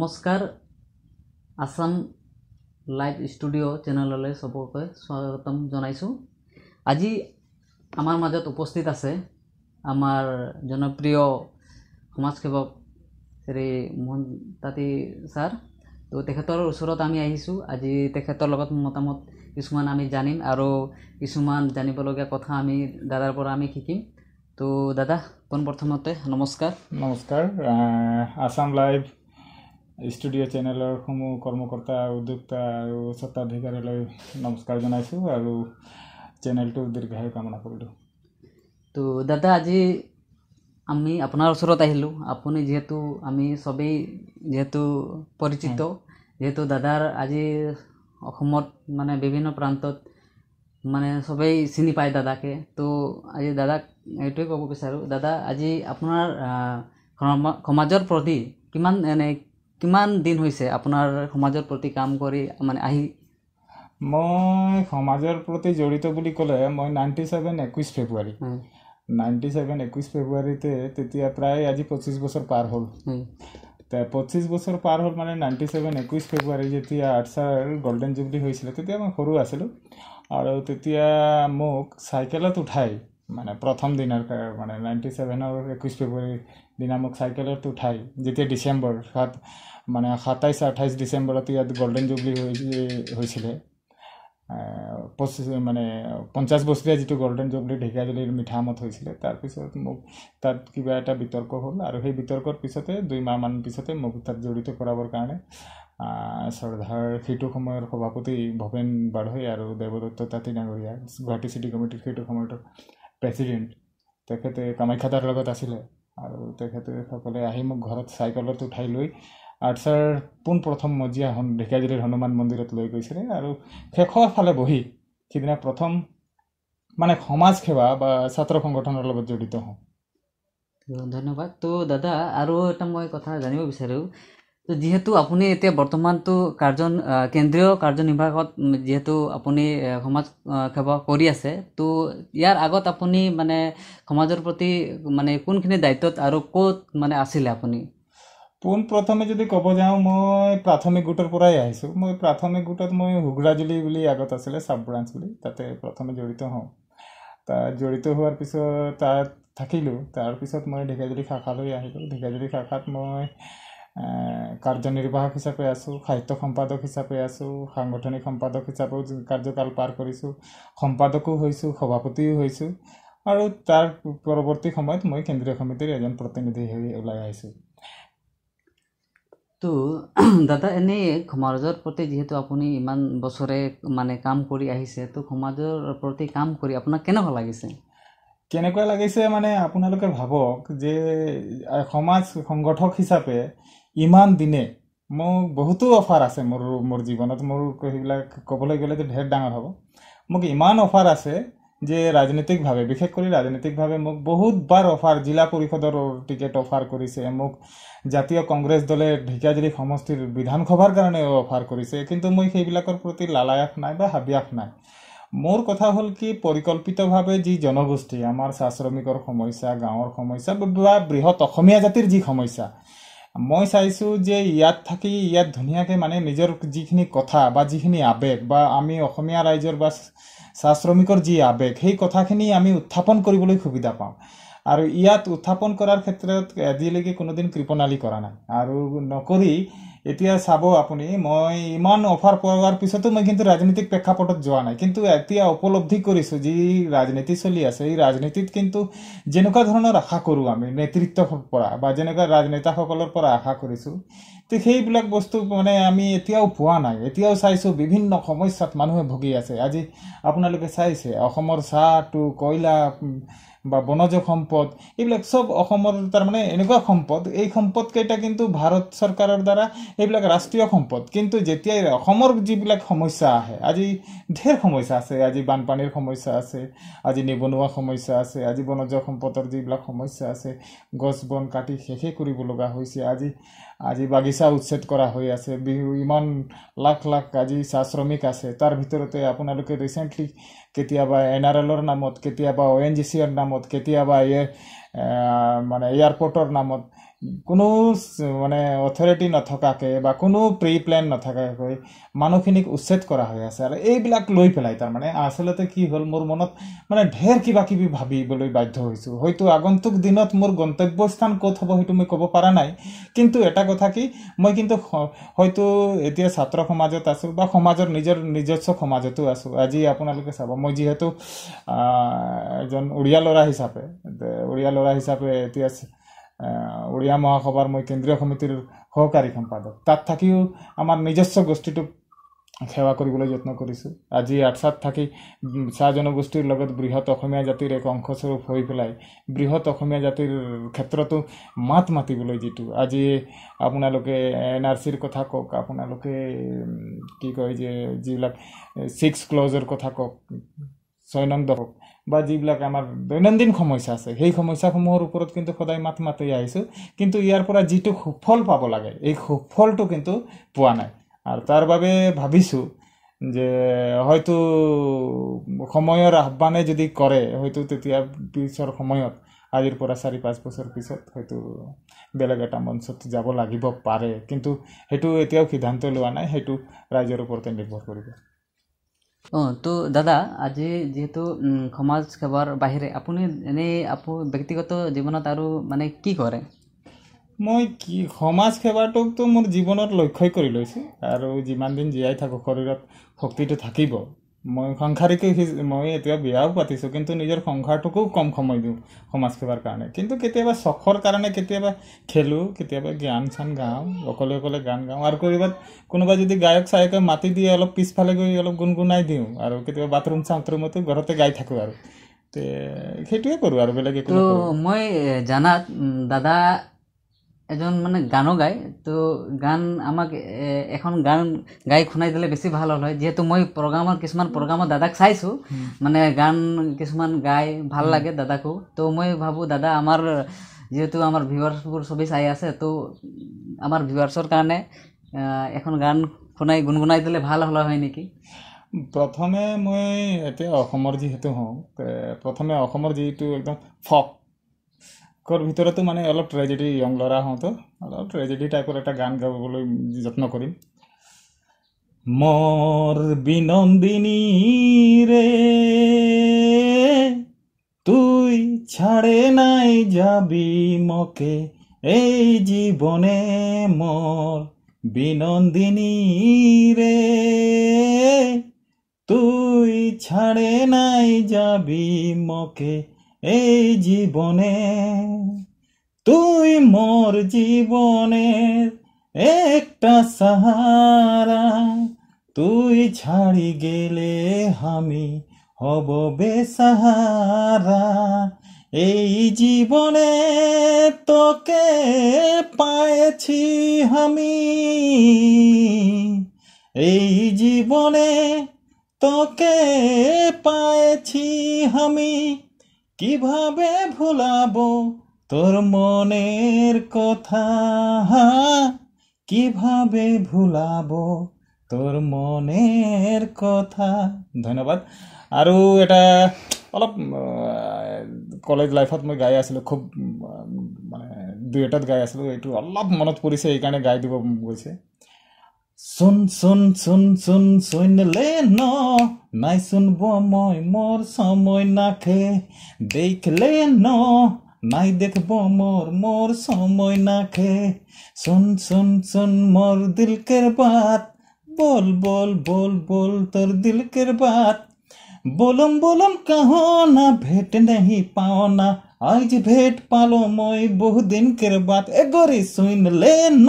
নমস্কাৰ Assam live studio' চেনেললৈ চবকে স্বাগতম জনাইছোঁ আজি আমাৰ মাজত উপস্থিত আছে আমাৰ জনপ্ৰিয় সমাজসেৱক শ্ৰী মোহন তাঁতি ছাৰ তো তেখেতৰ ওচৰত আমি আহিছোঁ আজি তেখেতৰ লগত মতামত কিছুমান আমি জানিম আৰু কিছুমান জানিবলগীয়া কথা আমি দাদাৰ পৰা আমি শিকিম তো দাদা পোনপ্ৰথমতে নমস্কাৰ নমস্কাৰ আছাম লাইভ ষ্টুডিঅ' চেনেলৰ সমূহ কৰ্মকৰ্তা উদ্যোক্তা আৰু স্বত্বাধিকাৰীলৈ নমস্কাৰ জনাইছোঁ আৰু চেনেলটো দীৰ্ঘায়ু কামনা কৰিলোঁ তো দাদা আজি আমি আপোনাৰ ওচৰত আহিলোঁ আপুনি যিহেতু আমি চবেই যিহেতু পৰিচিত যিহেতু দাদাৰ আজি অসমত মানে বিভিন্ন প্ৰান্তত মানে চবেই চিনি পায় দাদাকে তো আজি দাদাক এইটোৱে ক'ব বিচাৰোঁ দাদা আজি আপোনাৰ সমাজৰ প্ৰতি কিমান এনে কিমান দিন হৈছে আপোনাৰ সমাজৰ প্ৰতি কাম কৰি মানে আহি মই সমাজৰ প্ৰতি জড়িত বুলি ক'লে মই নাইণ্টি ছেভেন একৈছ ফেব্ৰুৱাৰী নাইণ্টি ছেভেন একৈছ ফেব্ৰুৱাৰীতে তেতিয়া প্ৰায় আজি পঁচিছ বছৰ পাৰ হ'ল পঁচিছ বছৰ পাৰ হ'ল মানে নাইণ্টি ছেভেন একৈছ ফেব্ৰুৱাৰী যেতিয়া আৰ্টছাৰ গল্ডেন জুবলি হৈছিলে তেতিয়া মই সৰু আছিলোঁ আৰু তেতিয়া মোক চাইকেলত উঠাই মানে প্ৰথম দিনাৰ মানে নাইণ্টি চেভেনৰ একৈছ ফেব্ৰুৱাৰী দিনা মোক চাইকেলত উঠাই যেতিয়া ডিচেম্বৰ সাত মানে সাতাইছ আঠাইছ ডিচেম্বৰত ইয়াত গল্ডেন জুবলি হৈছিলে পঁচিছ মানে পঞ্চাছ বছৰীয়া যিটো গল্ডেন জুবলি ঢেকীয়াজুলিৰ মিঠামত হৈছিলে তাৰপিছত মোক তাত কিবা এটা বিতৰ্ক হ'ল আৰু সেই বিতৰ্কৰ পিছতে দুই মাহমান পিছতে মোক তাত জড়িত কৰাবৰ কাৰণে শ্ৰদ্ধাৰ সেইটো সময়ৰ সভাপতি ভৱেন বাঢ়ৈ আৰু দেৱদত্ত তাঁতী নাগৰীয়া গুৱাহাটী চিটি কমিটিৰ সেইটো সময়টো প্ৰেচিডেণ্ট তেখেতে কামাখ্যাতাৰ লগত আছিলে আৰু তেখেতসকলে আহি মোক ঘৰত চাইকেলত উঠাই লৈ আৰ্চাৰ পোনপ্ৰথম মজিয়া হন ঢেকিয়াজুলিৰ হনুমান মন্দিৰত লৈ গৈছিলে আৰু শেষৰ ফালে বহি সিদিনা প্ৰথম মানে সমাজ সেৱা বা ছাত্ৰ সংগঠনৰ লগত জড়িত হওঁ ধন্যবাদ ত' দাদা আৰু এটা মই কথা জানিব বিচাৰোঁ যিহেতু আপুনি এতিয়া বৰ্তমানটো কাৰ্য কেন্দ্ৰীয় কাৰ্যনিৰ্বাহত যিহেতু আপুনি সমাজ সেৱা কৰি আছে তো ইয়াৰ আগত আপুনি মানে সমাজৰ প্ৰতি মানে কোনখিনি দায়িত্বত আৰু ক'ত মানে আছিলে আপুনি পোন প্ৰথমে যদি ক'ব যাওঁ মই প্ৰাথমিক গোটৰ পৰাই আহিছোঁ মই প্ৰাথমিক গোটত মই হুগৰাজুলি বুলি আগত আছিলে চাব ব্ৰাঞ্চ বুলি তাতে প্ৰথমে জড়িত হওঁ তাত জড়িত হোৱাৰ পিছত তাত থাকিলোঁ তাৰপিছত মই ঢেকাজুলি শাখালৈ আহিলোঁ ঢেকাজুলি শাখাত মই কাৰ্যনিৰ্বাহক হিচাপে আছোঁ সাহিত্য সম্পাদক হিচাপে আছোঁ সাংগঠনিক সম্পাদক হিচাপেও কাৰ্যকাল পাৰ কৰিছোঁ সম্পাদকো হৈছোঁ সভাপতিও হৈছোঁ আৰু তাৰ পৰৱৰ্তী সময়ত মই কেন্দ্ৰীয় সমিতিৰ এজন প্ৰতিনিধি হৈ ওলাই আহিছোঁ তো দাদা এনেই সমাজৰ প্ৰতি যিহেতু আপুনি ইমান বছৰে মানে কাম কৰি আহিছে তো সমাজৰ প্ৰতি কাম কৰি আপোনাক কেনেকুৱা লাগিছে কেনেকুৱা লাগিছে মানে আপোনালোকে ভাবক যে সমাজ সংগঠক হিচাপে ইমান দিনে মোক বহুতো অফাৰ আছে মোৰ মোৰ জীৱনত মোৰ সেইবিলাক ক'বলৈ গ'লে যে ঢেৰ ডাঙৰ হ'ব মোক ইমান অফাৰ আছে যে ৰাজনৈতিকভাৱে বিশেষ কৰি ৰাজনৈতিকভাৱে মোক বহুতবাৰ অফাৰ জিলা পৰিষদৰ টিকেট অফাৰ কৰিছে মোক জাতীয় কংগ্ৰেছ দলে ঢেকিয়াজুলি সমষ্টিৰ বিধানসভাৰ কাৰণে অফাৰ কৰিছে কিন্তু মই সেইবিলাকৰ প্ৰতি লালায়াস নাই বা হাবিয়াস নাই মোৰ কথা হ'ল কি পৰিকল্পিতভাৱে যি জনগোষ্ঠী আমাৰ চাহ শ্ৰমিকৰ সমস্যা গাঁৱৰ সমস্যা বা বৃহৎ অসমীয়া জাতিৰ যি সমস্যা মই চাইছোঁ যে ইয়াত থাকি ইয়াত ধুনীয়াকৈ মানে নিজৰ যিখিনি কথা বা যিখিনি আৱেগ বা আমি অসমীয়া ৰাইজৰ বা চাহ শ্ৰমিকৰ যি আৱেগ সেই কথাখিনি আমি উত্থাপন কৰিবলৈ সুবিধা পাওঁ আৰু ইয়াত উত্থাপন কৰাৰ ক্ষেত্ৰত আজিলৈকে কোনোদিন কৃপনালী কৰা নাই আৰু নকৰি এতিয়া চাব আপুনি মই ইমান অফাৰ পোৱাৰ পিছতো মই কিন্তু ৰাজনীতিক প্ৰেক্ষাপটত যোৱা নাই কিন্তু এতিয়া উপলব্ধি কৰিছোঁ যি ৰাজনীতি চলি আছে এই ৰাজনীতিত কিন্তু যেনেকুৱা ধৰণৰ আশা কৰোঁ আমি নেতৃত্বৰ পৰা বা যেনেকুৱা ৰাজনেতাসকলৰ পৰা আশা কৰিছোঁ তো সেইবিলাক বস্তু মানে আমি এতিয়াও পোৱা নাই এতিয়াও চাইছোঁ বিভিন্ন সমস্যাত মানুহে ভুগি আছে আজি আপোনালোকে চাইছে অসমৰ চাহটো কয়লা বা বনজ সম্পদ এইবিলাক চব অসমৰ তাৰমানে এনেকুৱা সম্পদ এই সম্পদকেইটা কিন্তু ভাৰত চৰকাৰৰ দ্বাৰা এইবিলাক ৰাষ্ট্ৰীয় সম্পদ কিন্তু যেতিয়াই অসমৰ যিবিলাক সমস্যা আহে আজি ঢেৰ সমস্যা আছে আজি বানপানীৰ সমস্যা আছে আজি নিবনুৱা সমস্যা আছে আজি বনজ সম্পদৰ যিবিলাক সমস্যা আছে গছ বন কাটি শেষে কৰিব লগা হৈছে আজি আজি বাগিচা উচ্ছেদ কৰা হৈ আছে বিহু ইমান লাখ লাখ আজি চাহ শ্ৰমিক আছে তাৰ ভিতৰতে আপোনালোকে ৰিচেণ্টলি কেতিয়াবা এন আৰ এলৰ নামত কেতিয়াবা অ' এন জি চিৰ নামত কেতিয়াবা এ মানে এয়াৰপৰ্টৰ নামত কোনো মানে অথৰিটি নথকাকৈ বা কোনো প্ৰি প্লেন নথকাকৈ মানুহখিনিক উচ্ছেদ কৰা হৈ আছে আৰু এইবিলাক লৈ পেলাই তাৰমানে আচলতে কি হ'ল মোৰ মনত মানে ঢেৰ কিবাকিবি ভাবিবলৈ বাধ্য হৈছোঁ হয়তো আগন্তুক দিনত মোৰ গন্তব্যস্থান ক'ত হ'ব সেইটো মই ক'ব পৰা নাই কিন্তু এটা কথা কি মই কিন্তু হয়তো এতিয়া ছাত্ৰ সমাজত আছোঁ বা সমাজৰ নিজৰ নিজস্ব সমাজতো আছোঁ আজি আপোনালোকে চাব মই যিহেতু এজন উৰিয়া ল'ৰা হিচাপে উৰিয়া ল'ৰা হিচাপে এতিয়া ওড়িয়া মহাসভাৰ মই কেন্দ্ৰীয় সমিতিৰ সহকাৰী সম্পাদক তাত থাকিও আমাৰ নিজস্ব গোষ্ঠীটোক সেৱা কৰিবলৈ যত্ন কৰিছোঁ আজি আৰ্চাত থাকি চাহ জনগোষ্ঠীৰ লগত বৃহৎ অসমীয়া জাতিৰ এক অংশস্বৰূপ হৈ পেলাই বৃহৎ অসমীয়া জাতিৰ ক্ষেত্ৰতো মাত মাতিবলৈ যিটো আজি আপোনালোকে এন আৰ চিৰ কথা কওক আপোনালোকে কি কয় যে যিবিলাক ছিক্স ক্লজৰ কথা কওক ছয় নং দক বা যিবিলাক আমাৰ দৈনন্দিন সমস্যা আছে সেই সমস্যাসমূহৰ ওপৰত কিন্তু সদায় মাত মাতি আহিছোঁ কিন্তু ইয়াৰ পৰা যিটো সুফল পাব লাগে এই সুফলটো কিন্তু পোৱা নাই আৰু তাৰ বাবে ভাবিছোঁ যে হয়তো সময়ৰ আহ্বানে যদি কৰে হয়তো তেতিয়া পিছৰ সময়ত আজিৰ পৰা চাৰি পাঁচ বছৰ পিছত হয়তো বেলেগ এটা মঞ্চত যাব লাগিব পাৰে কিন্তু সেইটো এতিয়াও সিদ্ধান্ত লোৱা নাই সেইটো ৰাইজৰ ওপৰতে নিৰ্ভৰ কৰিব অঁ তো দাদা আজি যিহেতু সমাজ সেৱাৰ বাহিৰে আপুনি এনেই আপুনি ব্যক্তিগত জীৱনত আৰু মানে কি কৰে মই কি সমাজ সেৱাটোকতো মোৰ জীৱনত লক্ষ্যই কৰি লৈছোঁ আৰু যিমান দিন জীয়াই থাকোঁ শৰীৰত শক্তিটো থাকিব মই সংসাৰিকে সংসাৰিক মই এতিয়া বিয়াও পাতিছোঁ কিন্তু নিজৰ সংসাৰটোকো কম সময় দিওঁ সমাজ সেৱাৰ কাৰণে কিন্তু কেতিয়াবা চখৰ কাৰণে কেতিয়াবা খেলোঁ কেতিয়াবা গান চান গাওঁ অকলে অকলে গান গাওঁ আৰু ক'ৰবাত কোনোবা যদি গায়ক চায়কে মাতি দিয়ে অলপ পিছফালে গৈ অলপ গুণগুণাই দিওঁ আৰু কেতিয়াবা বাথৰুম চাথৰুমতো ঘৰতে গাই থাকোঁ আৰু তে সেইটোৱে কৰোঁ আৰু বেলেগ একো মই জানাত দাদা এজন মানে গানো গায় তো গান আমাক এখন গান গাই শুনাই দিলে বেছি ভাল হ'ল হয় যিহেতু মই প্ৰগ্ৰামৰ কিছুমান প্ৰগ্ৰামত দাদাক চাইছোঁ মানে গান কিছুমান গাই ভাল লাগে দাদাকো তো মই ভাবোঁ দাদা আমাৰ যিহেতু আমাৰ ভিউৱাৰ্ছবোৰ চবেই চাই আছে তো আমাৰ ভিউৱাৰ্ছৰ কাৰণে এখন গান শুনাই গুণগুণাই দিলে ভাল হ'ল হয় নেকি প্ৰথমে মই এতিয়া অসমৰ যিহেতু হওঁ প্ৰথমে অসমৰ যিটো একদম ফক কর ভিতরে তো মানে অলপ ট্ৰেজেডি ইয়ং ল'ৰা হওঁতো অলপ ট্ৰেজেডি টাইপৰ এটা গান গাবলৈ যত্ন কৰিম মর বিনন্দিনী রে তুই ছাড়ে নাই যাবি মকে এই জীবনে মর বিনন্দিনী রে তুই ছাড়ে নাই যাবি মকে এই জীবনে তুই মোর জীবনের একটা সাহারা তুই ছাড়ি গেলে আমি হব বেসাহারা এই জীবনে তোকে পায়েছি আমি এই জীবনে তোকে পায়েছি আমি কিভাবে ভুলাবো তোর মনের কথা কিভাবে ভুলাবো তোর মনের কথা ধন্যবাদ আৰু এটা অলপ কলেজ লাইফত মই গাই আছিলোঁ খুব মানে দুই এটাত গাই আছিলোঁ এইটো অলপ মনত পৰিছে এইকাৰণে গাই দিব গৈছে চোন চোন চোন চোন চৈনলে ন নাই চোনব মই মোৰ সময় নাখে দেখিলে ন নাই দেখব মোর মোর সময় না খে শুন শুন শুন মোর দিলকের বাত বল বল বল বল তোর দিলকের বাত বলম বলম কাহ না ভেট নেহি পাও না আজ ভেট পালো মই বহুদিন কের বাত এগরি গরি শুনলে ন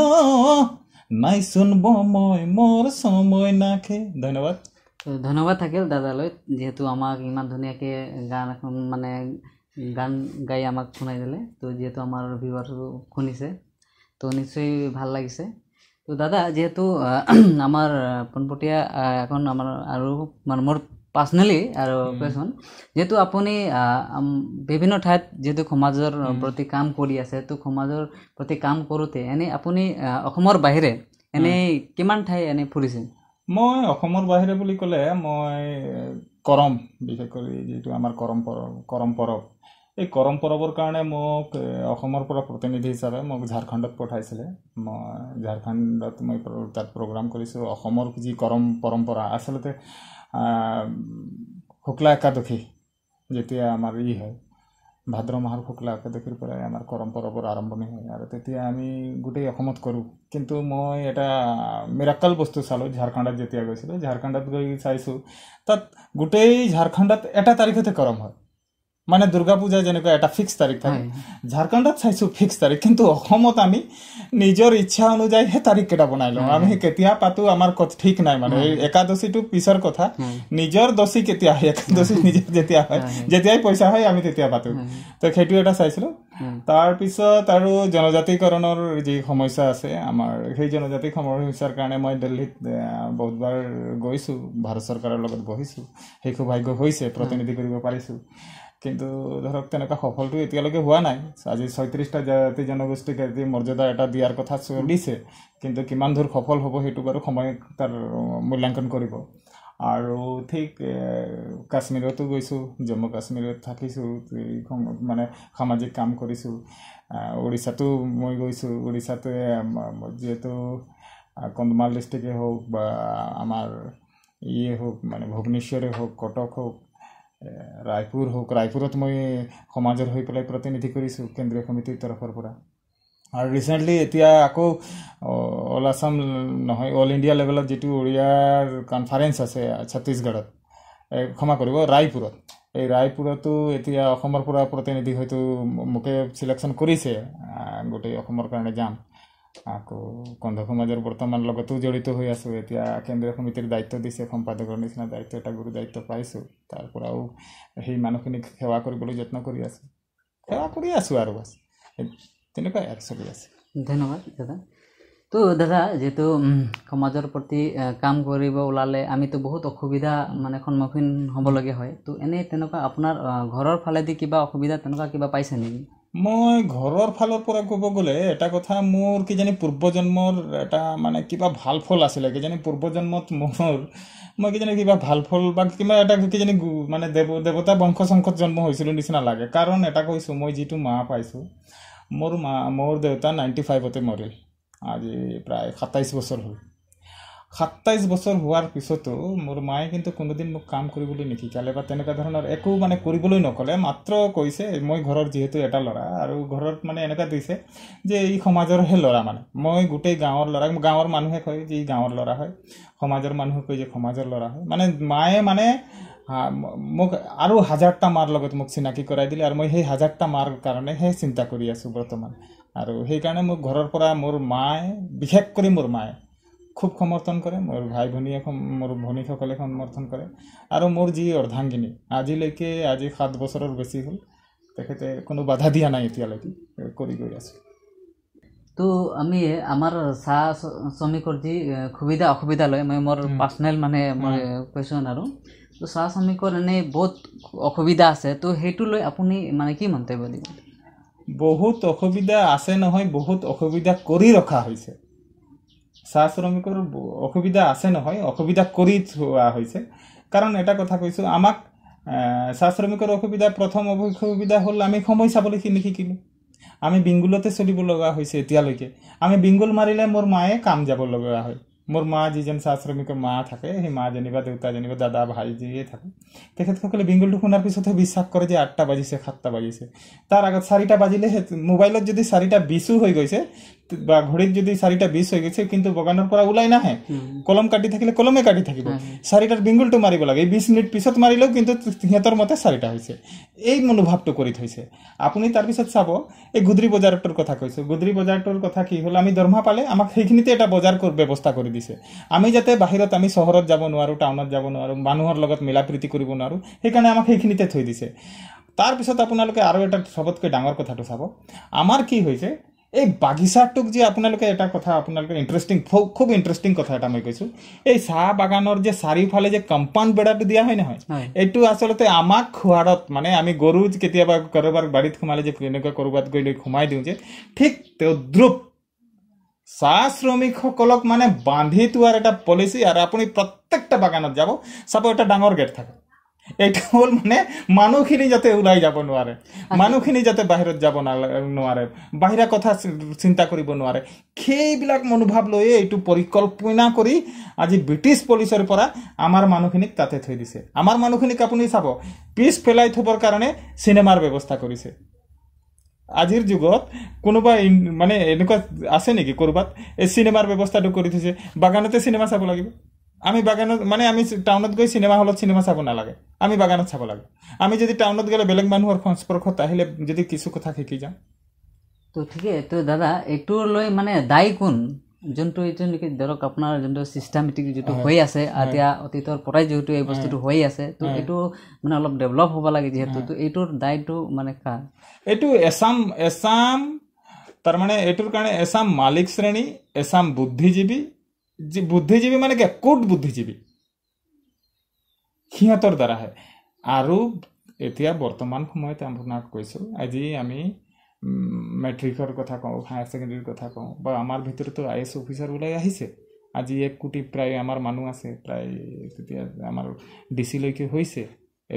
নাই শুনব মই মোর সময় না খে ধন্যবাদ ধন্যবাদ থাকিল দাদালৈ যিহেতু আমাক ইমান ধুনীয়াকৈ গান এখন মানে গান গাই আমাক শুনাই দিলে তো যিহেতু আমাৰ ভিউৱাৰ শুনিছে তো নিশ্চয় ভাল লাগিছে তো দাদা যিহেতু আমাৰ পোনপটীয়া এখন আমাৰ আৰু মানে মোৰ পাৰ্চনেলি আৰু কুৱেশ্যন যিহেতু আপুনি বিভিন্ন ঠাইত যিহেতু সমাজৰ প্ৰতি কাম কৰি আছে তো সমাজৰ প্ৰতি কাম কৰোঁতে এনেই আপুনি অসমৰ বাহিৰে এনেই কিমান ঠাই এনেই ফুৰিছে মই অসমৰ বাহিৰে বুলি ক'লে মই কৰম বিশেষকৈ যিটো আমাৰ কৰম পৰৱ কৰম পৰৱ এই কৰম পৰৱৰ কাৰণে মোক অসমৰ পৰা প্ৰতিনিধি হিচাপে মোক ঝাৰখণ্ডত পঠাইছিলে মই ঝাৰখণ্ডত মই তাত প্ৰগ্ৰাম কৰিছোঁ অসমৰ যি কৰম পৰম্পৰা আচলতে শুক্লা একাদশী যেতিয়া আমাৰ ই হয় ভাদ্ৰ মাহৰ শুক্লাকে দেখিৰ পৰাই আমাৰ কৰম পৰৱৰ আৰম্ভণি হয় আৰু তেতিয়া আমি গোটেই অসমত কৰোঁ কিন্তু মই এটা মিৰাকাল বস্তু চালোঁ ঝাৰখণ্ডত যেতিয়া গৈছিলোঁ ঝাৰখণ্ডত গৈ চাইছোঁ তাত গোটেই ঝাৰখণ্ডত এটা তাৰিখতে কৰম হয় মানে দুৰ্গা পূজা যেনেকুৱা এটা ফিক্স তাৰিখ থাকে ঝাৰখণ্ডত চাইছো ফিক্স তাৰিখ কিন্তু অসমত আমি নিজৰ ইচ্ছা অনুযায়ী সেই তাৰিখ কেইটা বনাই লওঁ আমি কেতিয়া পাতো আমাৰ ঠিক নাই মানে একাদশীটো পিছৰ কথা নিজৰ দশী কেতিয়া হয় একাদশী নিজৰ যেতিয়া হয় যেতিয়াই পইচা হয় আমি তেতিয়া পাতো তো সেইটো এটা চাইছিলো তাৰপিছত আৰু জনজাতিকৰণৰ যি সমস্যা আছে আমাৰ সেই জনজাতি সমস্যাৰ কাৰণে মই দিল্লীত বহুতবাৰ গৈছো ভাৰত চৰকাৰৰ লগত বহিছো সেই সৌভাগ্য হৈছে প্ৰতিনিধি কৰিব পাৰিছো কিন্তু ধৰক তেনেকুৱা সফলটো এতিয়ালৈকে হোৱা নাই আজি ছয়ত্ৰিছটা জাতি জনগোষ্ঠীক আজি মৰ্যাদা এটা দিয়াৰ কথা চলিছে কিন্তু কিমান দূৰ সফল হ'ব সেইটো বাৰু সময়ে তাৰ মূল্যাংকন কৰিব আৰু ঠিক কাশ্মীৰতো গৈছোঁ জম্মু কাশ্মীৰত থাকিছোঁ মানে সামাজিক কাম কৰিছোঁ উৰিষ্যাতো মই গৈছোঁ উৰিষ্যাতে যিহেতু কন্ধমাল ডিষ্ট্ৰিক্টেই হওক বা আমাৰ ইয়ে হওক মানে ভুৱনেশ্বৰেই হওক কটক হওক ৰায়পুৰ হওক ৰায়পুৰত মই সমাজৰ হৈ পেলাই প্ৰতিনিধি কৰিছোঁ কেন্দ্ৰীয় সমিতিৰ তৰফৰ পৰা আৰু ৰিচেণ্টলি এতিয়া আকৌ অল আছাম নহয় অল ইণ্ডিয়া লেভেলত যিটো উৰিয়াৰ কনফাৰেঞ্চ আছে ছত্তীশগড়ত ক্ষমা কৰিব ৰায়পুৰত এই ৰায়পুৰতো এতিয়া অসমৰ পৰা প্ৰতিনিধি হয়তো মোকে চিলেকশ্যন কৰিছে গোটেই অসমৰ কাৰণে যাম আকৌ কন্ধ সমাজৰ বৰ্তমান লগতো জড়িত হৈ আছোঁ এতিয়া কেন্দ্ৰীয় সমিতিৰ দায়িত্ব দিছে সম্পাদকৰ নিচিনা দায়িত্ব এটা গুৰু দায়িত্ব পাইছোঁ তাৰ পৰাও সেই মানুহখিনিক সেৱা কৰিবলৈ যত্ন কৰি আছোঁ সেৱা কৰি আছোঁ আৰু বাছ তেনেকুৱাই আৰু চলি আছে ধন্যবাদ দাদা তো দাদা যিহেতু সমাজৰ প্ৰতি কাম কৰিব ওলালে আমিতো বহুত অসুবিধা মানে সন্মুখীন হ'বলগীয়া হয় তো এনেই তেনেকুৱা আপোনাৰ ঘৰৰ ফালেদি কিবা অসুবিধা তেনেকুৱা কিবা পাইছে নেকি মই ঘৰৰ ফালৰ পৰা ক'ব গ'লে এটা কথা মোৰ কিজানি পূৰ্বজন্মৰ এটা মানে কিবা ভাল ফল আছিলে কিজানি পূৰ্বজন্মত মোৰ মই কিজানি কিবা ভাল ফল বা কিবা এটা কিজানি মানে দেৱ দেৱতা বংশ সংকট জন্ম হৈছিলোঁ নিচিনা লাগে কাৰণ এটা কৈছোঁ মই যিটো মা পাইছোঁ মোৰ মা মোৰ দেউতা নাইণ্টি ফাইভতে মৰিল আজি প্ৰায় সাতাইছ বছৰ হ'ল সাতাইছ বছৰ হোৱাৰ পিছতো মোৰ মায়ে কিন্তু কোনোদিন মোক কাম কৰিবলৈ নিশিকালে বা তেনেকুৱা ধৰণৰ একো মানে কৰিবলৈ নক'লে মাত্ৰ কৈছে মই ঘৰৰ যিহেতু এটা ল'ৰা আৰু ঘৰত মানে এনেকুৱা দিছে যে এই সমাজৰহে ল'ৰা মানে মই গোটেই গাঁৱৰ ল'ৰাক গাঁৱৰ মানুহে কয় যে ই গাঁৱৰ ল'ৰা হয় সমাজৰ মানুহে কয় যে সমাজৰ ল'ৰা হয় মানে মায়ে মানে মোক আৰু হাজাৰটা মাৰ লগত মোক চিনাকি কৰাই দিলে আৰু মই সেই হাজাৰটা মাৰ কাৰণেহে চিন্তা কৰি আছোঁ বৰ্তমান আৰু সেইকাৰণে মোক ঘৰৰ পৰা মোৰ মায়ে বিশেষ কৰি মোৰ মায়ে খুব সমৰ্থন কৰে মোৰ ভাই ভনীয়ে মোৰ ভনীসকলে সমৰ্থন কৰে আৰু মোৰ যি অৰ্ধাংগিনী আজিলৈকে আজি সাত বছৰৰ বেছি হ'ল তেখেতে কোনো বাধা দিয়া নাই এতিয়ালৈকে কৰি গৈ আছে তো আমি আমাৰ চাহ শ্ৰমিকৰ যি সুবিধা অসুবিধা লয় মই মোৰ পাৰ্চনেল মানে মই কৈছোঁ আৰু তো চাহ শ্ৰমিকৰ এনেই বহুত অসুবিধা আছে তো সেইটো লৈ আপুনি মানে কি মন্তব্য দিব বহুত অসুবিধা আছে নহয় বহুত অসুবিধা কৰি ৰখা হৈছে চাহ শ্ৰমিকৰ অসুবিধা আছে নহয় অসুবিধা কৰি থোৱা হৈছে কাৰণ এটা কথা কৈছোঁ আমাক চাহ শ্ৰমিকৰ অসুবিধা প্ৰথম অসুবিধা হ'ল আমি সময় চাবলৈ নিশিকিলোঁ আমি বিংগুলতে চলিব লগা হৈছে এতিয়ালৈকে আমি বেংগুল মাৰিলে মোৰ মায়ে কাম যাব লগা হয় মোৰ মা যিজন চাহ শ্ৰমিকৰ মা থাকে সেই মা যেনিবা দেউতা যেনিবা দাদা ভাই যিয়ে থাকে তেখেতসকলে বিংগুলটো শুনাৰ পিছতহে বিশ্বাস কৰে যে আঠটা বাজিছে সাতটা বাজিছে তাৰ আগত চাৰিটা বাজিলে সেই মোবাইলত যদি চাৰিটা বিছো হৈ গৈছে বা ঘড়িত যদি চাৰিটা বিছ হৈ গৈছে কিন্তু বাগানৰ পৰা ওলাই নাহে কলম কাটি থাকিলে কলমে কাটি থাকিব চাৰিটাৰ বিংগুলটো মাৰিব লাগে বিছ মিনিট পিছত মাৰিলেও কিন্তু সিহঁতৰ মতে চাৰিটা হৈছে এই মনোভাৱটো কৰি থৈছে আপুনি তাৰপিছত চাব এই গুদ্ৰী বজাৰটোৰ কথা কৈছোঁ গুদ্ৰী বজাৰটোৰ কথা কি হ'ল আমি দৰমহা পালে আমাক সেইখিনিতে এটা বজাৰ ব্যৱস্থা কৰি দিছে আমি যাতে বাহিৰত আমি চহৰত যাব নোৱাৰোঁ টাউনত যাব নোৱাৰোঁ মানুহৰ লগত মিলা প্ৰীতি কৰিব নোৱাৰোঁ সেইকাৰণে আমাক সেইখিনিতে থৈ দিছে তাৰপিছত আপোনালোকে আৰু এটা চবতকৈ ডাঙৰ কথাটো চাব আমাৰ কি হৈছে এই বাগিচাটোক যে আপোনালোকে এটা কথা আপোনালোকে ইণ্টাৰেষ্টিং খুব ইণ্টাৰেষ্টিং কথা এটা মই কৈছোঁ এই চাহ বাগানৰ যে চাৰিওফালে যে কম্পাউণ্ড বেৰাটো দিয়া হয় নহয় এইটো আচলতে আমাক খোৱাৰত মানে আমি গৰু কেতিয়াবা কাৰোবাৰ বাৰীত সোমালে যে এনেকুৱা ক'ৰবাত গৈ লৈ সোমাই দিওঁ যে ঠিক তেওঁ দ্ৰুপ চাহ শ্ৰমিকসকলক মানে বান্ধি থোৱাৰ এটা পলিচি আৰু আপুনি প্ৰত্যেকটা বাগানত যাব চাব এটা ডাঙৰ গেট থাকে এইটো হ'ল মানে মানুহখিনি যাতে ওলাই যাব নোৱাৰে মানুহখিনি যাতে বাহিৰত যাব নোৱাৰে বাহিৰা কথা চিন্তা কৰিব নোৱাৰে সেইবিলাক মনোভাৱ লৈয়ে এইটো পৰিকল্পনা কৰি আজি ব্ৰিটিছ পুলিচৰ পৰা আমাৰ মানুহখিনিক তাতে থৈ দিছে আমাৰ মানুহখিনিক আপুনি চাব পিছ পেলাই থবৰ কাৰণে চিনেমাৰ ব্যৱস্থা কৰিছে আজিৰ যুগত কোনোবা মানে এনেকুৱা আছে নেকি ক'ৰবাত এই চিনেমাৰ ব্যৱস্থাটো কৰি থৈছে বাগানতে চিনেমা চাব লাগিব আমি বাগানত মানে আমি টাউনত গৈ চিনেমা হলত চিনেমা চাব নালাগে আমি বাগানত চাব লাগে আমি যদি টাউনত গ'লে বেলেগ মানুহৰ সংস্পৰ্শত আহিলে যদি কিছু কথা শিকি যাওঁ তো ঠিকে তো দাদা এইটো লৈ মানে দায়ী কোন যোনটো এইটো নেকি ধৰক আপোনাৰ যোনটো চিষ্টামেটিক যিটো হৈ আছে এতিয়া অতীতৰ পৰাই যিহেতু এই বস্তুটো হৈ আছে তো এইটো মানে অলপ ডেভেলপ হ'ব লাগে যিহেতু তো এইটোৰ দায়িত্ব মানে কাৰ এইটো এচাম এচাম তাৰমানে এইটোৰ কাৰণে এচাম মালিক শ্ৰেণী এচাম বুদ্ধিজীৱী বুদ্ধিজীৱী মানে কি কোট বুদ্ধিজীৱী সিহঁতৰ দ্বাৰাহে আৰু এতিয়া বৰ্তমান সময়ত আপোনাক কৈছোঁ আজি আমি মেট্ৰিকৰ কথা কওঁ হায়াৰ ছেকেণ্ডেৰীৰ কথা কওঁ বা আমাৰ ভিতৰতো আই এছ অফিচাৰ ওলাই আহিছে আজি এক কোটি প্ৰায় আমাৰ মানুহ আছে প্ৰায় তেতিয়া আমাৰ ডি চিলৈকে হৈছে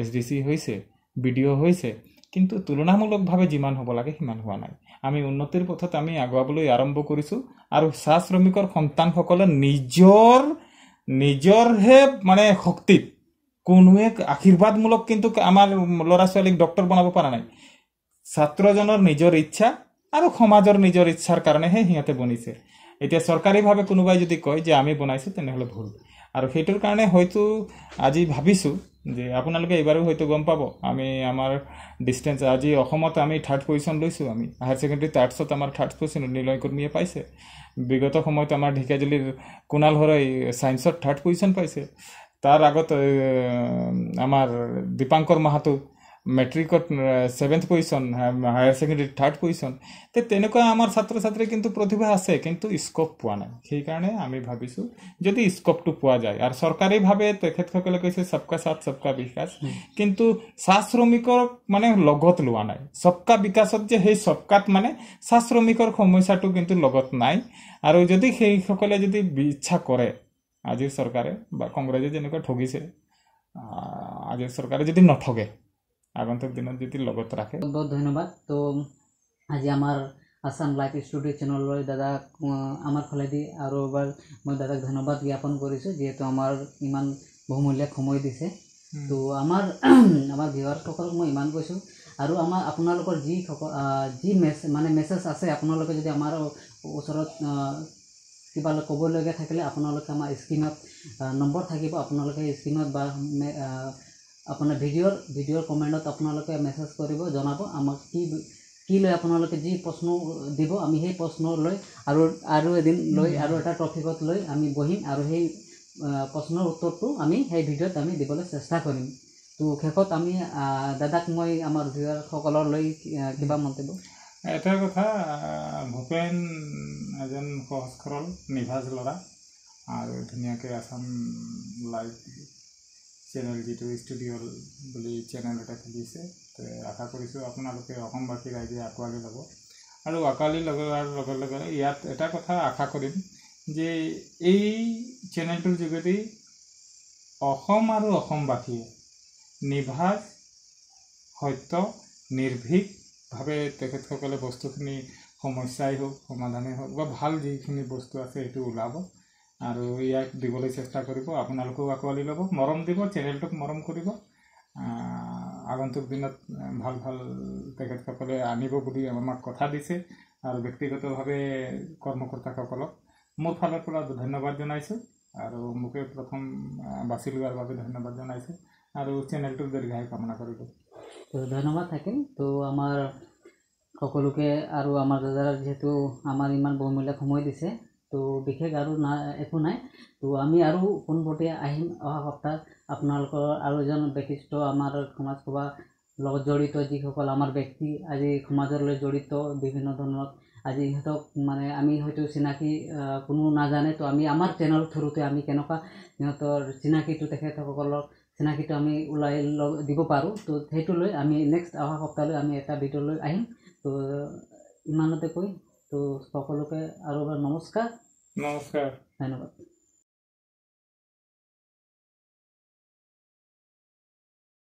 এছ ডি চি হৈছে বি ডি অ' হৈছে কিন্তু তুলনামূলকভাৱে যিমান হ'ব লাগে সিমান হোৱা নাই আমি উন্নতিৰ পথত আমি আগুৱাবলৈ আৰম্ভ কৰিছোঁ আৰু চাহ শ্ৰমিকৰ সন্তানসকলে নিজৰ নিজৰহে মানে শক্তিত কোনোৱে আশীৰ্বাদমূলক কিন্তু আমাৰ ল'ৰা ছোৱালীক ডক্টৰ বনাব পৰা নাই ছাত্ৰজনৰ নিজৰ ইচ্ছা আৰু সমাজৰ নিজৰ ইচ্ছাৰ কাৰণেহে সিহঁতে বনিছে এতিয়া চৰকাৰীভাৱে কোনোবাই যদি কয় যে আমি বনাইছোঁ তেনেহ'লে ভুল আৰু সেইটোৰ কাৰণে হয়তো আজি ভাবিছোঁ যে আপোনালোকে এইবাৰো হয়তো গম পাব আমি আমাৰ ডিষ্টেঞ্চ আজি অসমত আমি থাৰ্ড পজিশ্যন লৈছোঁ আমি হায়াৰ ছেকেণ্ডেৰী থাৰ্ডছত আমাৰ থাৰ্ড পজিশ্যন নিলয় কৰ্মীয়ে পাইছে বিগত সময়ত আমাৰ ঢেকিয়াজুলিৰ কুণাল হৰৈ ছায়েন্সত থাৰ্ড পজিশ্যন পাইছে তাৰ আগত আমাৰ দীপাংকৰ মাহাতো মেট্ৰিকত seventh position higher secondary third position তেনেকুৱা আমাৰ ছাত্ৰ ছাত্ৰী কিন্তু প্ৰতিভা আছে কিন্তু স্কোপ পোৱা নাই সেইকাৰণে আমি ভাবিছোঁ যদি স্কোপটো পোৱা যায় আৰু চৰকাৰীভাৱে তেখেতসকলে কৈছে চবকা চাথ চবকা বিকাশ কিন্তু চাহ শ্ৰমিকৰ মানে লগত লোৱা নাই চবকা বিকাশত যে সেই চবকাত মানে চাহ শ্ৰমিকৰ সমস্যাটো কিন্তু লগত নাই আৰু যদি সেইসকলে যদি ইচ্ছা কৰে আজিৰ চৰকাৰে বা কংগ্ৰেছে যেনেকৈ ঠগিছে আজিৰ চৰকাৰে যদি নঠগে আগন্তুক দিনত যদি লগত ৰাখে বহুত বহুত ধন্যবাদ তো আজি আমাৰ আসাম লাইফ ষ্টুডিঅ' চেনেললৈ দাদাক আমাৰ ফালেদি আৰু এবাৰ মই দাদাক ধন্যবাদ জ্ঞাপন কৰিছোঁ যিহেতু আমাৰ ইমান বহুমূল্যক সময় দিছে তো আমাৰ আমাৰ ভিউৱাৰসকলক মই ইমান কৈছোঁ আৰু আমাৰ আপোনালোকৰ যিসকল যি মেছ মানে মেছেজ আছে আপোনালোকে যদি আমাৰ ওচৰত কিবা ক'বলগীয়া থাকিলে আপোনালোকে আমাৰ স্ক্ৰীনত নম্বৰ থাকিব আপোনালোকে স্ক্ৰীনত বা আপোনাৰ ভিডিঅ'ৰ ভিডিঅ'ৰ কমেণ্টত আপোনালোকে মেছেজ কৰিব জনাব আমাক কি কি লৈ আপোনালোকে যি প্ৰশ্ন দিব আমি সেই প্ৰশ্ন লৈ আৰু আৰু এদিন লৈ আৰু এটা টপিকত লৈ আমি বহিম আৰু সেই প্ৰশ্নৰ উত্তৰটো আমি সেই ভিডিঅ'ত আমি দিবলৈ চেষ্টা কৰিম তো শেষত আমি দাদাক মই আমাৰ ভিউৰসকলৰ লৈ কিবা মন্তব্য এটা কথা ভূপেন এজন সহজ সৰল নিভাজ ল'ৰা আৰু ধুনীয়াকৈ আছাম লাইভ চেনেল যিটো ষ্টুডিঅ' বুলি চেনেল এটা খুলিছে আশা কৰিছোঁ আপোনালোকে অসমবাসী ৰাইজে আঁকোৱালি ল'ব আৰু আঁকোৱালি লগাৰ লগে লগে ইয়াত এটা কথা আশা কৰিম যে এই চেনেলটোৰ যোগেদি অসম আৰু অসমবাসীয়ে নিভাগ সত্য নিৰ্ভীকভাৱে তেখেতসকলে বস্তুখিনি সমস্যাই হওক সমাধানেই হওক বা ভাল যিখিনি বস্তু আছে সেইটো ওলাব আৰু ইয়াক দিবলৈ চেষ্টা কৰিব আপোনালোকেও আঁকোৱালি ল'ব মৰম দিব চেনেলটোক মৰম কৰিব আগন্তুক দিনত ভাল ভাল তেখেতসকলে আনিব বুলি আমাক কথা দিছে আৰু ব্যক্তিগতভাৱে কৰ্মকৰ্তাসকলক মোৰ ফালৰ পৰা ধন্যবাদ জনাইছোঁ আৰু মোকে প্ৰথম বাছি লোৱাৰ বাবে ধন্যবাদ জনাইছোঁ আৰু চেনেলটোক দীৰ্ঘায় কামনা কৰিব ধন্যবাদ থাকিল তো আমাৰ সকলোকে আৰু আমাৰ দাদাৰ যিহেতু আমাৰ ইমান বহুমূলীয়া সময় দিছে তো বিশেষ আৰু না একো নাই তো আমি আৰু পোনপটীয়া আহিম অহা সপ্তাহ আপোনালোকৰ আৰু এজন বিশিষ্ট আমাৰ সমাজসভা লগত জড়িত যিসকল আমাৰ ব্যক্তি আজি সমাজলৈ জড়িত বিভিন্ন ধৰণৰ আজি সিহঁতক মানে আমি হয়তো চিনাকি কোনো নাজানে তো আমি আমাৰ চেনেল থ্ৰুতে আমি কেনেকুৱা সিহঁতৰ চিনাকিটো তেখেতসকলক চিনাকিটো আমি ওলাই ল দিব পাৰোঁ তো সেইটো লৈ আমি নেক্সট অহা সপ্তাহলৈ আমি এটা ভিডিঅ'লৈ আহিম তো ইমানতে কৈ তো সকলোকে আৰু এবাৰ নমস্কাৰ ನಮಸ್ಕಾರ ಧನ್ಯವಾದ